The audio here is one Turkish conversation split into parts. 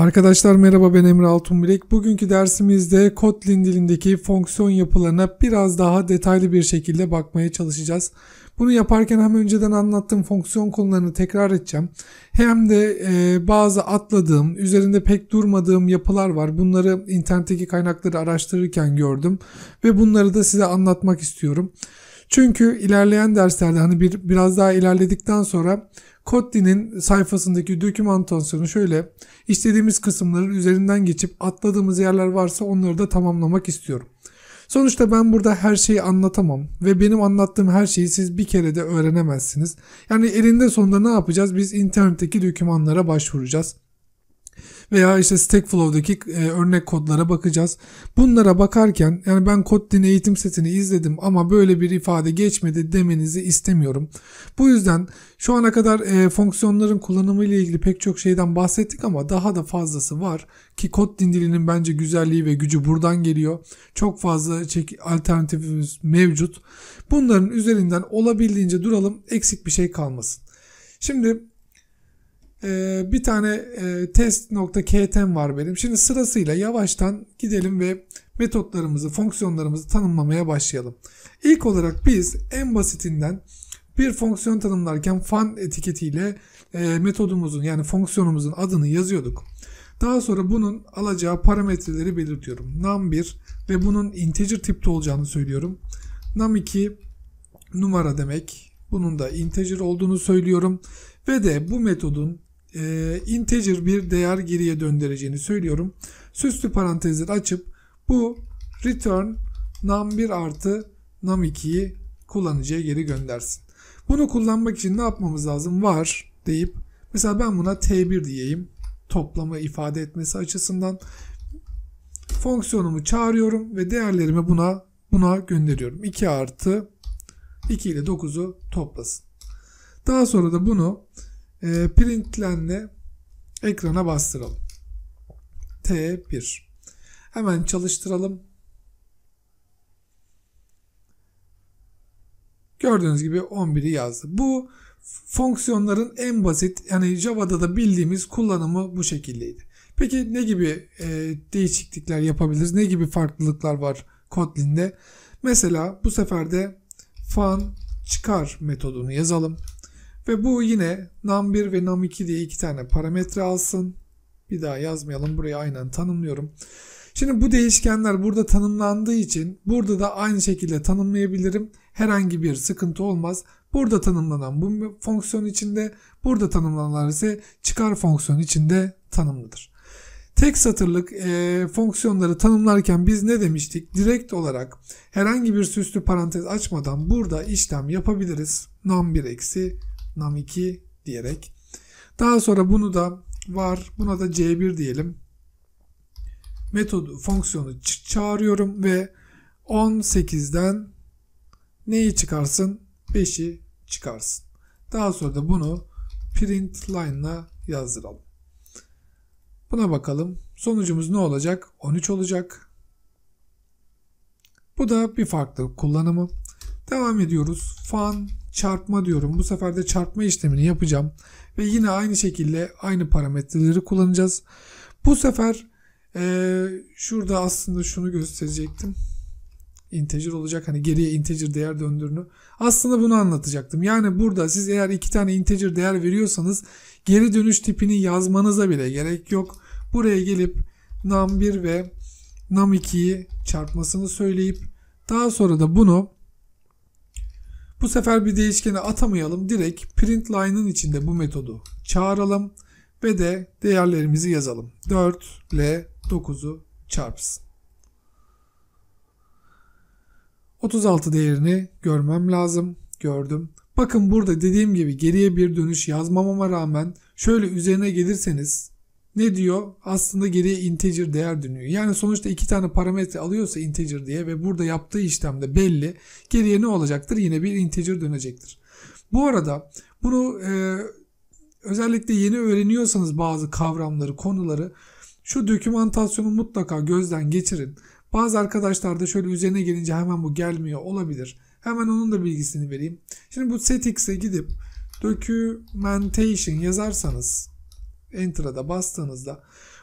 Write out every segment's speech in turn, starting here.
Arkadaşlar merhaba ben Emre Altunbilek. Bugünkü dersimizde Kotlin dilindeki fonksiyon yapılarına biraz daha detaylı bir şekilde bakmaya çalışacağız. Bunu yaparken hem önceden anlattığım fonksiyon konularını tekrar edeceğim. Hem de e, bazı atladığım, üzerinde pek durmadığım yapılar var. Bunları internetteki kaynakları araştırırken gördüm ve bunları da size anlatmak istiyorum. Çünkü ilerleyen derslerde hani bir biraz daha ilerledikten sonra Kotli'nin sayfasındaki dokümantasyonu şöyle istediğimiz kısımların üzerinden geçip atladığımız yerler varsa onları da tamamlamak istiyorum. Sonuçta ben burada her şeyi anlatamam ve benim anlattığım her şeyi siz bir kere de öğrenemezsiniz. Yani elinde sonunda ne yapacağız? Biz internetteki dokümanlara başvuracağız veya işte Stackflow'daki e, örnek kodlara bakacağız. Bunlara bakarken yani ben Kotlin eğitim setini izledim ama böyle bir ifade geçmedi demenizi istemiyorum. Bu yüzden şu ana kadar e, fonksiyonların kullanımı ile ilgili pek çok şeyden bahsettik ama daha da fazlası var ki Kotlin dilinin bence güzelliği ve gücü buradan geliyor. Çok fazla çek alternatifimiz mevcut. Bunların üzerinden olabildiğince duralım, eksik bir şey kalmasın. Şimdi ee, bir tane e, test.ktm var benim. Şimdi sırasıyla yavaştan gidelim ve metotlarımızı, fonksiyonlarımızı tanımlamaya başlayalım. İlk olarak biz en basitinden bir fonksiyon tanımlarken fun etiketiyle e, metodumuzun yani fonksiyonumuzun adını yazıyorduk. Daha sonra bunun alacağı parametreleri belirtiyorum. num1 ve bunun integer tipte olacağını söylüyorum. num2 numara demek. Bunun da integer olduğunu söylüyorum. Ve de bu metodun e, integer bir değer geriye döndüreceğini söylüyorum. Süslü parantezleri açıp bu return num1 artı num2'yi kullanıcıya geri göndersin. Bunu kullanmak için ne yapmamız lazım? Var deyip mesela ben buna t1 diyeyim toplama ifade etmesi açısından fonksiyonumu çağırıyorum ve değerlerimi buna buna gönderiyorum. 2 artı 2 ile 9'u toplasın. Daha sonra da bunu e, printlenle ekrana bastıralım. T1. Hemen çalıştıralım. Gördüğünüz gibi 11'i yazdı. Bu fonksiyonların en basit yani Java'da da bildiğimiz kullanımı bu şekildeydi. Peki ne gibi e, değişiklikler yapabiliriz? Ne gibi farklılıklar var Kotlin'de? Mesela bu sefer de fan çıkar metodunu yazalım. Ve bu yine num1 ve num2 diye iki tane parametre alsın. Bir daha yazmayalım. Buraya aynen tanımlıyorum. Şimdi bu değişkenler burada tanımlandığı için burada da aynı şekilde tanımlayabilirim. Herhangi bir sıkıntı olmaz. Burada tanımlanan bu fonksiyon içinde, burada tanımlananlar ise çıkar fonksiyon içinde tanımlıdır. Tek satırlık e, fonksiyonları tanımlarken biz ne demiştik? Direkt olarak herhangi bir süslü parantez açmadan burada işlem yapabiliriz. Num1 eksi nam2 diyerek. Daha sonra bunu da var. Buna da c1 diyelim. Metodu fonksiyonu çağırıyorum ve 18'den neyi çıkarsın? 5'i çıkarsın. Daha sonra da bunu print line'la yazdıralım. Buna bakalım. Sonucumuz ne olacak? 13 olacak. Bu da bir farklı kullanımı. Devam ediyoruz. Fan çarpma diyorum. Bu sefer de çarpma işlemini yapacağım. Ve yine aynı şekilde aynı parametreleri kullanacağız. Bu sefer e, şurada aslında şunu gösterecektim. Integer olacak. Hani geriye integer değer döndürünü. Aslında bunu anlatacaktım. Yani burada siz eğer iki tane integer değer veriyorsanız geri dönüş tipini yazmanıza bile gerek yok. Buraya gelip num1 ve num2'yi çarpmasını söyleyip daha sonra da bunu bu sefer bir değişkeni atamayalım. Direkt print line'ın içinde bu metodu çağıralım ve de değerlerimizi yazalım. 4 ile 9'u çarpsın. 36 değerini görmem lazım. Gördüm. Bakın burada dediğim gibi geriye bir dönüş yazmamama rağmen şöyle üzerine gelirseniz ne diyor? Aslında geriye integer değer dönüyor. Yani sonuçta iki tane parametre alıyorsa integer diye ve burada yaptığı işlemde belli. Geriye ne olacaktır? Yine bir integer dönecektir. Bu arada bunu e, özellikle yeni öğreniyorsanız bazı kavramları, konuları şu dokümantasyonu mutlaka gözden geçirin. Bazı arkadaşlar da şöyle üzerine gelince hemen bu gelmiyor olabilir. Hemen onun da bilgisini vereyim. Şimdi bu settings'e gidip documentation yazarsanız Enter'a bastığınızda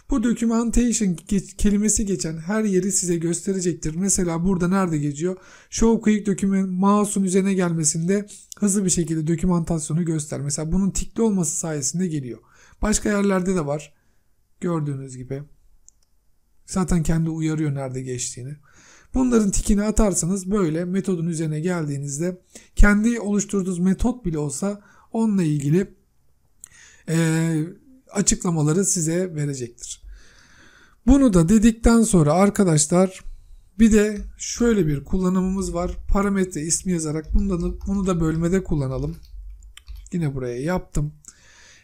bu documentation geç, kelimesi geçen her yeri size gösterecektir. Mesela burada nerede geçiyor? Show quick document mouse'un üzerine gelmesinde hızlı bir şekilde dokümantasyonu göster. Mesela bunun tikli olması sayesinde geliyor. Başka yerlerde de var. Gördüğünüz gibi. Zaten kendi uyarıyor nerede geçtiğini. Bunların tikini atarsanız böyle metodun üzerine geldiğinizde kendi oluşturduğunuz metot bile olsa onunla ilgili eee açıklamaları size verecektir. Bunu da dedikten sonra arkadaşlar bir de şöyle bir kullanımımız var. Parametre ismi yazarak bundan, bunu da bölmede kullanalım. Yine buraya yaptım.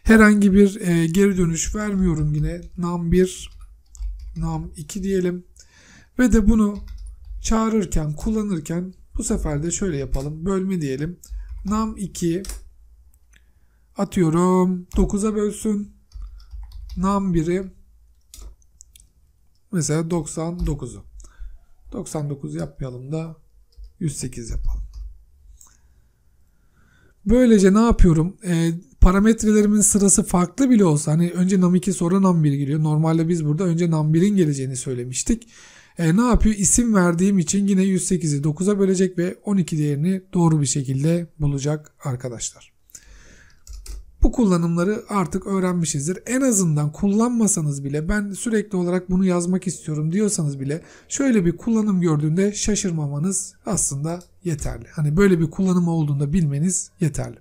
Herhangi bir e, geri dönüş vermiyorum yine. Nam1, Nam2 diyelim. Ve de bunu çağırırken, kullanırken bu sefer de şöyle yapalım. Bölme diyelim. Nam2 atıyorum 9'a bölsün nam biri mesela 99'u. 99 yapmayalım da 108 yapalım. Böylece ne yapıyorum? E, parametrelerimin sırası farklı bile olsa hani önce nam2 sonra nam1 geliyor. Normalde biz burada önce nam1'in geleceğini söylemiştik. E, ne yapıyor? Isim verdiğim için yine 108'i 9'a bölecek ve 12 değerini doğru bir şekilde bulacak arkadaşlar. Bu kullanımları artık öğrenmişizdir. En azından kullanmasanız bile ben sürekli olarak bunu yazmak istiyorum diyorsanız bile şöyle bir kullanım gördüğünde şaşırmamanız aslında yeterli. Hani böyle bir kullanımı olduğunda bilmeniz yeterli.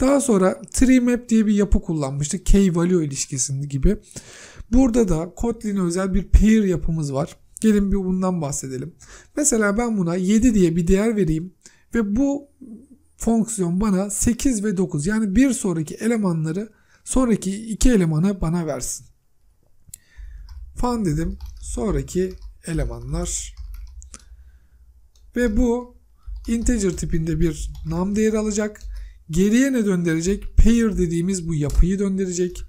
Daha sonra tree map diye bir yapı kullanmıştık. Key value ilişkisini gibi. Burada da Kotlin'e özel bir Pair yapımız var. Gelin bir bundan bahsedelim. Mesela ben buna 7 diye bir değer vereyim ve bu fonksiyon bana 8 ve 9 yani bir sonraki elemanları sonraki iki elemanı bana versin. Fan dedim. Sonraki elemanlar ve bu integer tipinde bir nam değeri alacak. Geriye ne döndürecek? Pair dediğimiz bu yapıyı döndürecek.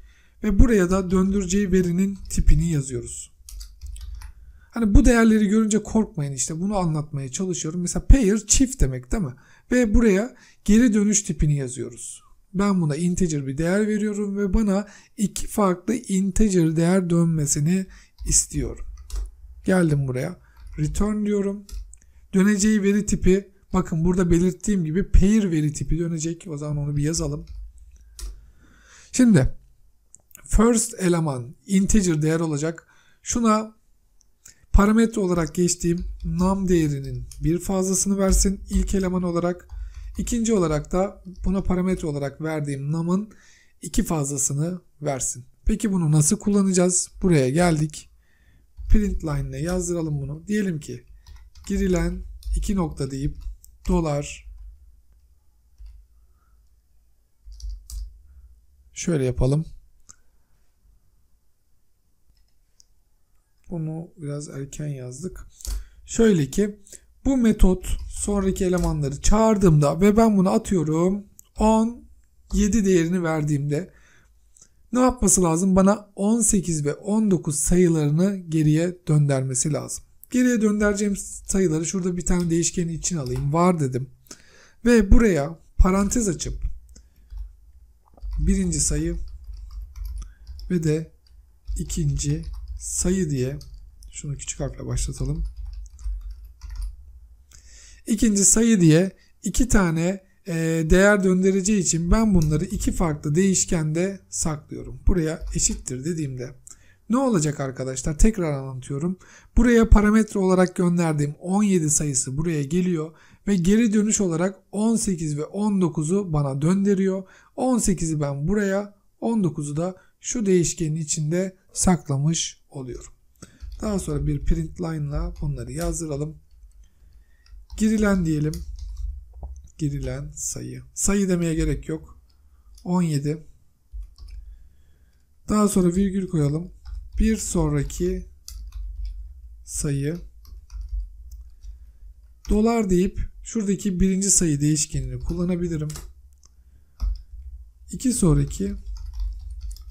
Ve buraya da döndüreceği verinin tipini yazıyoruz. Hani bu değerleri görünce korkmayın işte bunu anlatmaya çalışıyorum. Mesela pair çift demek değil mi? Ve buraya geri dönüş tipini yazıyoruz. Ben buna integer bir değer veriyorum ve bana iki farklı integer değer dönmesini istiyorum. Geldim buraya. Return diyorum. Döneceği veri tipi bakın burada belirttiğim gibi pair veri tipi dönecek. O zaman onu bir yazalım. Şimdi first eleman integer değer olacak. Şuna Parametre olarak geçtiğim nam değerinin bir fazlasını versin ilk eleman olarak. İkinci olarak da buna parametre olarak verdiğim namın iki fazlasını versin. Peki bunu nasıl kullanacağız? Buraya geldik. Print line ile yazdıralım bunu. Diyelim ki girilen iki nokta deyip dolar şöyle yapalım. Bunu biraz erken yazdık. Şöyle ki bu metot sonraki elemanları çağırdığımda ve ben bunu atıyorum 17 değerini verdiğimde ne yapması lazım? Bana 18 ve 19 sayılarını geriye döndürmesi lazım. Geriye döndüreceğim sayıları şurada bir tane değişkenin için alayım. Var dedim. Ve buraya parantez açıp birinci sayı ve de ikinci sayı diye şunu küçük harfle başlatalım. İkinci sayı diye iki tane e, değer döndüreceği için ben bunları iki farklı değişkende saklıyorum. Buraya eşittir dediğimde ne olacak arkadaşlar? Tekrar anlatıyorum. Buraya parametre olarak gönderdiğim 17 sayısı buraya geliyor ve geri dönüş olarak 18 ve 19'u bana döndürüyor. 18'i ben buraya, 19'u da şu değişkenin içinde saklamış oluyor. Daha sonra bir print line ile bunları yazdıralım. Girilen diyelim. Girilen sayı. Sayı demeye gerek yok. 17. Daha sonra virgül koyalım. Bir sonraki sayı dolar deyip şuradaki birinci sayı değişkenini kullanabilirim. İki sonraki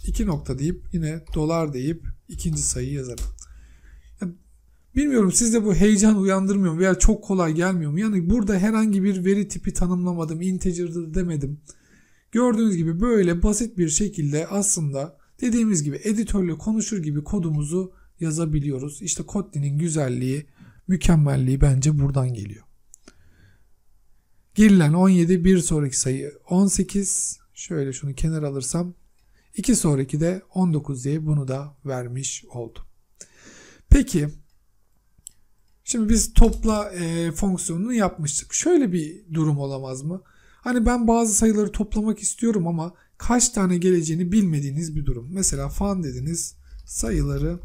iki nokta deyip yine dolar deyip ikinci sayıyı yazarım. bilmiyorum sizde bu heyecan uyandırmıyor mu veya çok kolay gelmiyor mu? Yani burada herhangi bir veri tipi tanımlamadım, integer'dır demedim. Gördüğünüz gibi böyle basit bir şekilde aslında dediğimiz gibi editörle konuşur gibi kodumuzu yazabiliyoruz. İşte Kotlin'in güzelliği, mükemmelliği bence buradan geliyor. Girilen 17 bir sonraki sayı 18. Şöyle şunu kenar alırsam İki sonraki de 19 diye bunu da vermiş oldu. Peki şimdi biz topla e, fonksiyonunu yapmıştık. Şöyle bir durum olamaz mı? Hani ben bazı sayıları toplamak istiyorum ama kaç tane geleceğini bilmediğiniz bir durum. Mesela fan dediniz sayıları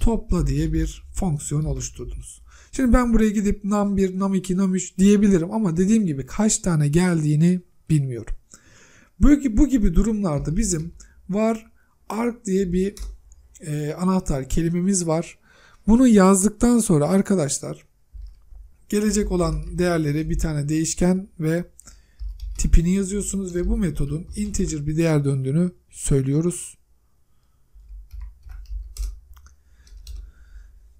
topla diye bir fonksiyon oluşturdunuz. Şimdi ben buraya gidip num 1, num 2, num 3 diyebilirim ama dediğim gibi kaç tane geldiğini bilmiyorum. Böyle bu gibi durumlarda bizim var ark diye bir e, anahtar kelimemiz var. Bunu yazdıktan sonra arkadaşlar gelecek olan değerlere bir tane değişken ve tipini yazıyorsunuz ve bu metodun integer bir değer döndüğünü söylüyoruz.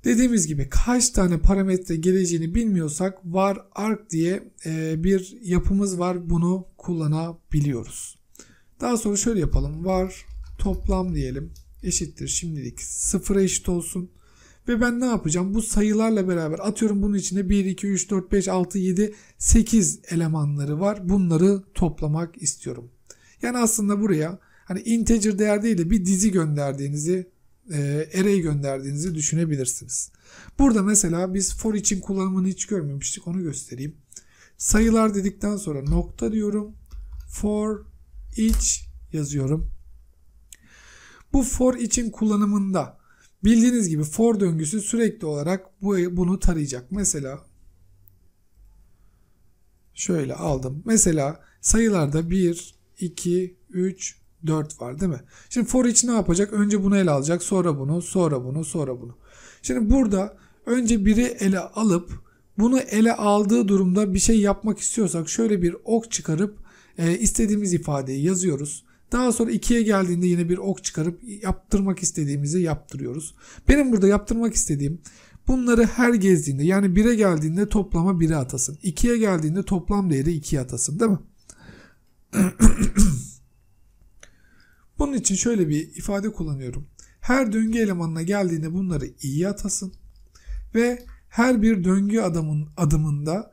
Dediğimiz gibi kaç tane parametre geleceğini bilmiyorsak var arc diye e, bir yapımız var. Bunu kullanabiliyoruz. Daha sonra şöyle yapalım. Var toplam diyelim eşittir şimdilik sıfıra eşit olsun. Ve ben ne yapacağım? Bu sayılarla beraber atıyorum bunun içinde 1, 2, 3, 4, 5, 6, 7, 8 elemanları var. Bunları toplamak istiyorum. Yani aslında buraya hani integer değer değil de bir dizi gönderdiğinizi e, array gönderdiğinizi düşünebilirsiniz. Burada mesela biz for için kullanımını hiç görmemiştik onu göstereyim. Sayılar dedikten sonra nokta diyorum. For each yazıyorum. Bu for için kullanımında bildiğiniz gibi for döngüsü sürekli olarak bu, bunu tarayacak. Mesela şöyle aldım. Mesela sayılarda 1, 2, 3, 4 var değil mi? Şimdi for each ne yapacak? Önce bunu ele alacak. Sonra bunu, sonra bunu, sonra bunu. Şimdi burada önce biri ele alıp bunu ele aldığı durumda bir şey yapmak istiyorsak şöyle bir ok çıkarıp e, istediğimiz ifadeyi yazıyoruz. Daha sonra 2'ye geldiğinde yine bir ok çıkarıp yaptırmak istediğimizi yaptırıyoruz. Benim burada yaptırmak istediğim bunları her gezdiğinde yani 1'e geldiğinde toplama 1'e atasın. 2'ye geldiğinde toplam değeri 2'ye atasın değil mi? Bunun için şöyle bir ifade kullanıyorum. Her döngü elemanına geldiğinde bunları i'yi atasın ve her bir döngü adamın adımında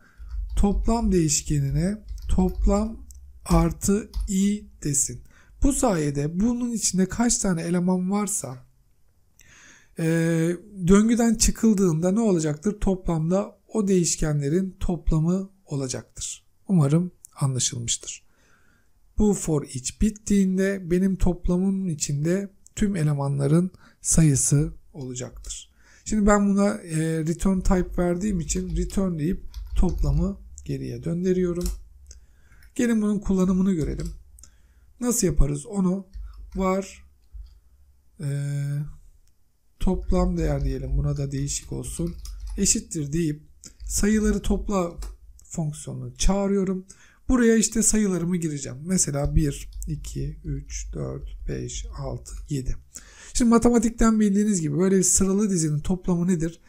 toplam değişkenine toplam artı i desin. Bu sayede bunun içinde kaç tane eleman varsa e, döngüden çıkıldığında ne olacaktır? Toplamda o değişkenlerin toplamı olacaktır. Umarım anlaşılmıştır. Bu for each bittiğinde benim toplamımın içinde tüm elemanların sayısı olacaktır. Şimdi ben buna e, return type verdiğim için return deyip toplamı geriye döndürüyorum. Gelin bunun kullanımını görelim. Nasıl yaparız onu? Var e, toplam değer diyelim buna da değişik olsun. Eşittir deyip sayıları topla fonksiyonunu çağırıyorum. Buraya işte sayılarımı gireceğim. Mesela 1, 2, 3, 4, 5, 6, 7. Şimdi matematikten bildiğiniz gibi böyle sıralı dizinin toplamı nedir?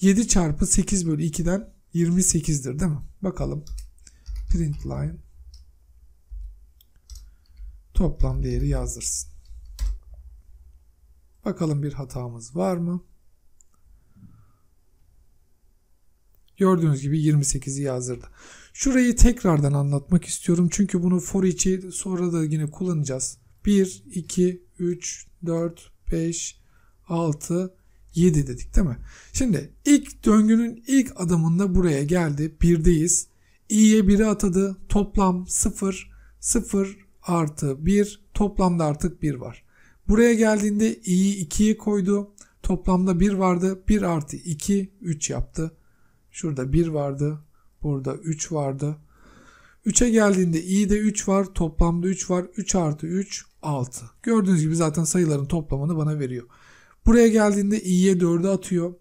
7 çarpı 8 bölü 2'den 28'dir değil mi? Bakalım. Print line toplam değeri yazdırsın. Bakalım bir hatamız var mı? Gördüğünüz gibi 28'i yazdırdı. Şurayı tekrardan anlatmak istiyorum. Çünkü bunu for içi sonra da yine kullanacağız. 1, 2, 3, 4, 5, 6, 7 dedik değil mi? Şimdi ilk döngünün ilk adımında buraya geldi. 1'deyiz. i'ye 1'i atadı. Toplam 0, 0 artı 1. Toplamda artık 1 var. Buraya geldiğinde i'yi 2'ye koydu. Toplamda 1 vardı. 1 artı 2, 3 yaptı. Şurada 1 vardı. Burada 3 vardı. 3'e geldiğinde i'de 3 var. Toplamda 3 var. 3 artı 3 6. Gördüğünüz gibi zaten sayıların toplamını bana veriyor. Buraya geldiğinde i'ye 4'e atıyor.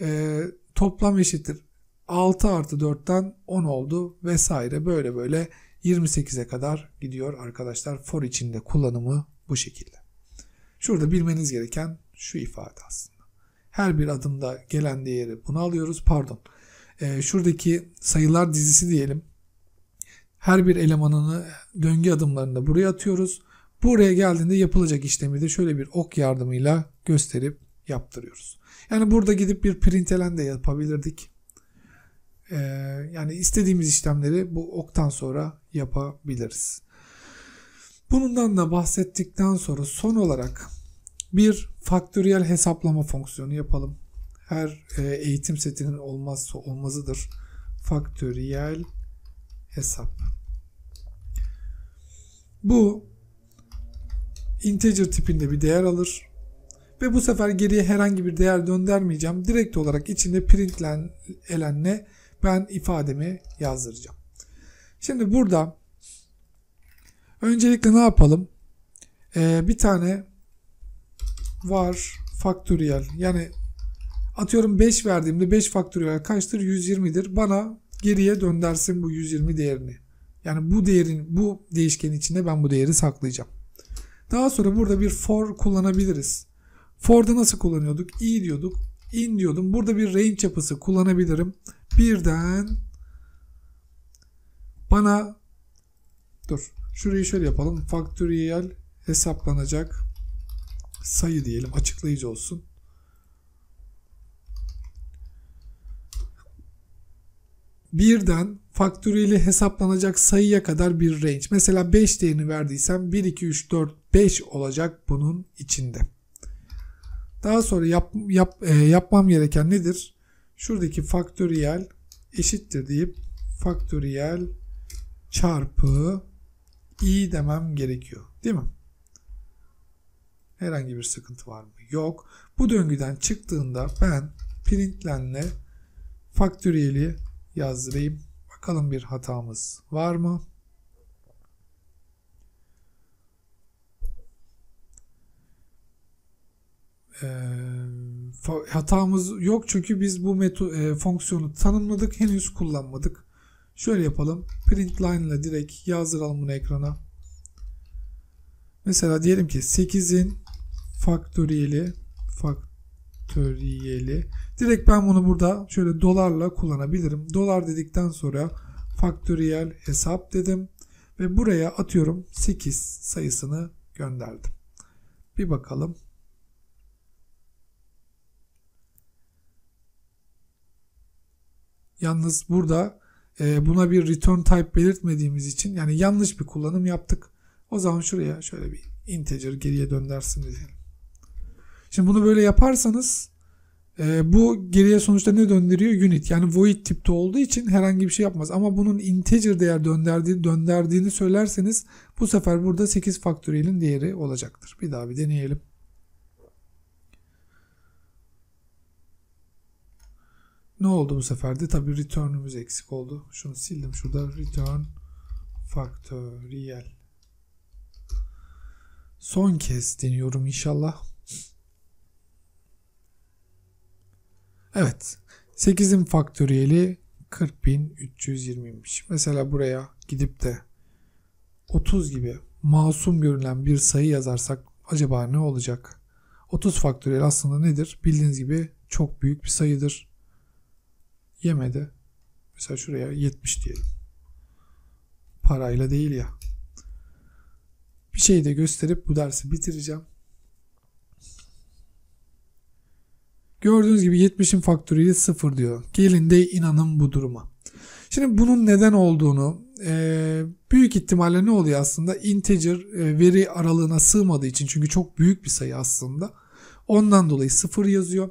Ee, toplam eşittir. 6 artı 4'ten 10 oldu vesaire böyle böyle 28'e kadar gidiyor arkadaşlar. For içinde kullanımı bu şekilde. Şurada bilmeniz gereken şu ifade aslında. Her bir adımda gelen değeri bunu alıyoruz. Pardon e, şuradaki sayılar dizisi diyelim. Her bir elemanını döngü adımlarında buraya atıyoruz. Buraya geldiğinde yapılacak işlemi de şöyle bir ok yardımıyla gösterip yaptırıyoruz. Yani burada gidip bir printelen de yapabilirdik. Ee, yani istediğimiz işlemleri bu oktan sonra yapabiliriz. Bundan da bahsettikten sonra son olarak bir faktöriyel hesaplama fonksiyonu yapalım her e, eğitim setinin olmazsa olmazıdır. Faktöriyel hesap. Bu integer tipinde bir değer alır ve bu sefer geriye herhangi bir değer döndürmeyeceğim. Direkt olarak içinde printlenenle ben ifademi yazdıracağım. Şimdi burada öncelikle ne yapalım? Ee, bir tane var faktöriyel yani Atıyorum 5 verdiğimde 5 faktöriyel kaçtır? 120'dir. Bana geriye döndersin bu 120 değerini. Yani bu değerin bu değişkenin içinde ben bu değeri saklayacağım. Daha sonra burada bir for kullanabiliriz. For'da nasıl kullanıyorduk? i diyorduk. in diyordum. Burada bir range yapısı kullanabilirim. Birden bana dur. Şurayı şöyle yapalım. Faktöriyel hesaplanacak sayı diyelim. Açıklayıcı olsun. birden faktöriyeli hesaplanacak sayıya kadar bir range. Mesela 5 değerini verdiysem 1, 2, 3, 4, 5 olacak bunun içinde. Daha sonra yap, yap, e, yapmam gereken nedir? Şuradaki faktöriyel eşittir deyip faktöriyel çarpı i demem gerekiyor. Değil mi? Herhangi bir sıkıntı var mı? Yok. Bu döngüden çıktığında ben printlenle faktöriyeli yazdırayım. Bakalım bir hatamız var mı? E, hatamız yok çünkü biz bu meto e, fonksiyonu tanımladık henüz kullanmadık. Şöyle yapalım. Print line ile direkt yazdıralım bunu ekrana. Mesela diyelim ki 8'in faktöriyeli fakt faktöriyeli. Direkt ben bunu burada şöyle dolarla kullanabilirim. Dolar dedikten sonra faktöriyel hesap dedim. Ve buraya atıyorum 8 sayısını gönderdim. Bir bakalım. Yalnız burada e, buna bir return type belirtmediğimiz için yani yanlış bir kullanım yaptık. O zaman şuraya şöyle bir integer geriye döndersin diyelim. Şimdi bunu böyle yaparsanız e, bu geriye sonuçta ne döndürüyor? Unit. Yani void tipte olduğu için herhangi bir şey yapmaz. Ama bunun integer değer döndürdüğünü, döndürdüğünü söylerseniz bu sefer burada 8 faktöriyelin değeri olacaktır. Bir daha bir deneyelim. Ne oldu bu seferde? Tabii return'ümüz eksik oldu. Şunu sildim. Şurada return faktöriyel. Son kez deniyorum inşallah. Evet. 8'in faktöriyeli 40.320'ymiş. Mesela buraya gidip de 30 gibi masum görünen bir sayı yazarsak acaba ne olacak? 30 faktöriyel aslında nedir? Bildiğiniz gibi çok büyük bir sayıdır. Yemedi. Mesela şuraya 70 diyelim. Parayla değil ya. Bir şeyi de gösterip bu dersi bitireceğim. Gördüğünüz gibi 70'in faktöriyeli 0 diyor. Gelin de inanın bu duruma. Şimdi bunun neden olduğunu e, büyük ihtimalle ne oluyor aslında? Integer e, veri aralığına sığmadığı için çünkü çok büyük bir sayı aslında. Ondan dolayı 0 yazıyor.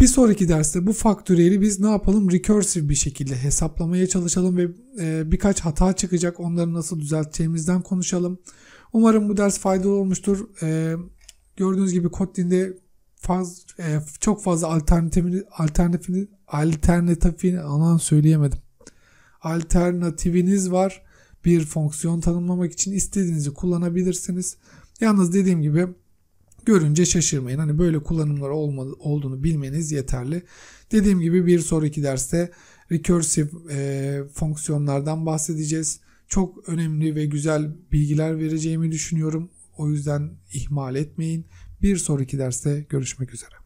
Bir sonraki derste bu faktöriyeli biz ne yapalım? Recursive bir şekilde hesaplamaya çalışalım ve e, birkaç hata çıkacak. Onları nasıl düzelteceğimizden konuşalım. Umarım bu ders faydalı olmuştur. gördüğünüz gibi Kotlin'de faz, e, çok fazla alternatifini alternatifini alternatifini anan söyleyemedim. Alternatifiniz var. Bir fonksiyon tanımlamak için istediğinizi kullanabilirsiniz. Yalnız dediğim gibi görünce şaşırmayın. Hani böyle kullanımlar olma, olduğunu bilmeniz yeterli. Dediğim gibi bir sonraki derste recursive e, fonksiyonlardan bahsedeceğiz. Çok önemli ve güzel bilgiler vereceğimi düşünüyorum. O yüzden ihmal etmeyin. Bir sonraki derste görüşmek üzere.